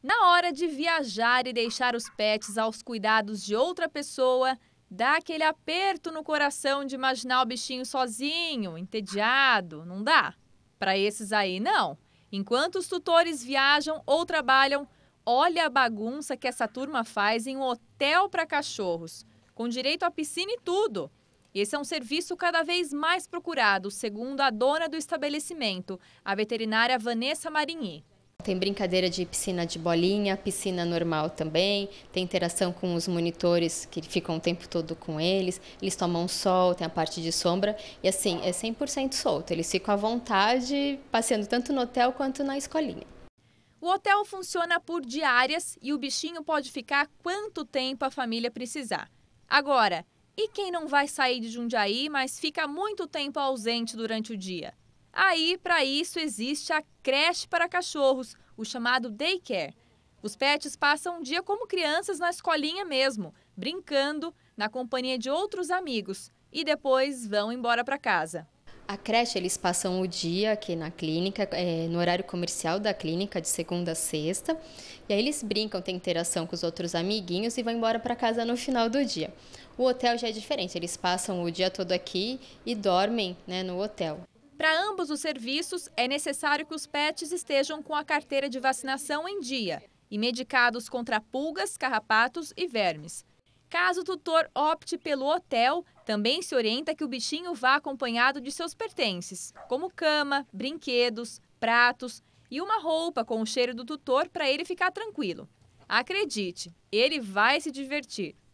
Na hora de viajar e deixar os pets aos cuidados de outra pessoa, dá aquele aperto no coração de imaginar o bichinho sozinho, entediado, não dá? Para esses aí, não. Enquanto os tutores viajam ou trabalham, olha a bagunça que essa turma faz em um hotel para cachorros, com direito à piscina e tudo. Esse é um serviço cada vez mais procurado, segundo a dona do estabelecimento, a veterinária Vanessa Marinhi. Tem brincadeira de piscina de bolinha, piscina normal também, tem interação com os monitores que ficam o tempo todo com eles, eles tomam sol, tem a parte de sombra, e assim, é 100% solto, eles ficam à vontade passeando tanto no hotel quanto na escolinha. O hotel funciona por diárias e o bichinho pode ficar quanto tempo a família precisar. Agora, e quem não vai sair de Jundiaí, mas fica muito tempo ausente durante o dia? Aí, para isso, existe a creche para cachorros, o chamado daycare. Os pets passam um dia como crianças na escolinha mesmo, brincando, na companhia de outros amigos, e depois vão embora para casa. A creche, eles passam o dia aqui na clínica, é, no horário comercial da clínica, de segunda a sexta. E aí eles brincam, têm interação com os outros amiguinhos e vão embora para casa no final do dia. O hotel já é diferente, eles passam o dia todo aqui e dormem né, no hotel. Para ambos os serviços, é necessário que os pets estejam com a carteira de vacinação em dia e medicados contra pulgas, carrapatos e vermes. Caso o tutor opte pelo hotel, também se orienta que o bichinho vá acompanhado de seus pertences, como cama, brinquedos, pratos e uma roupa com o cheiro do tutor para ele ficar tranquilo. Acredite, ele vai se divertir.